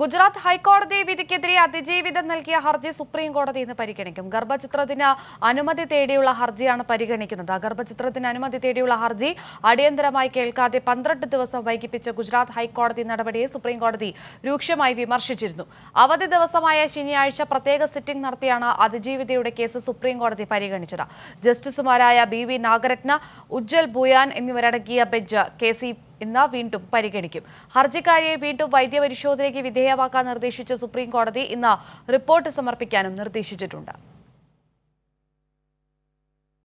ഗുജറാത്ത് ഹൈക്കോടതി വിധിക്കെതിരെ അതിജീവിതം നൽകിയ ഹർജി സുപ്രീം കോടതി ഇന്ന് പരിഗണിക്കും ഗർഭചിത്രത്തിന് അനുമതി തേടിയുള്ള ഹർജിയാണ് പരിഗണിക്കുന്നത് ഗർഭചിത്രത്തിന് അനുമതി തേടിയുള്ള ഹർജി അടിയന്തരമായി കേൾക്കാതെ പന്ത്രണ്ട് ദിവസം വൈകിപ്പിച്ച ഗുജറാത്ത് ഹൈക്കോടതി നടപടിയെ സുപ്രീം കോടതി രൂക്ഷമായി വിമർശിച്ചിരുന്നു അവധി ദിവസമായ ശനിയാഴ്ച പ്രത്യേക സിറ്റിംഗ് നടത്തിയാണ് അതിജീവിതയുടെ കേസ് സുപ്രീം കോടതി പരിഗണിച്ചത് ജസ്റ്റിസുമാരായ ബി വി നാഗരത്ന ഉജ്ജൽ ഭൂയാൻ എന്നിവരടങ്ങിയ ബെഞ്ച് കേസ് ഇന്ന് വീണ്ടും പരിഗണിക്കും ഹർജിക്കാരിയെ വീണ്ടും വൈദ്യപരിശോധനയ്ക്ക് വിധേയമാക്കാൻ നിർദ്ദേശിച്ച സുപ്രീം കോടതി ഇന്ന് റിപ്പോർട്ട് സമർപ്പിക്കാനും നിർദ്ദേശിച്ചിട്ടുണ്ട്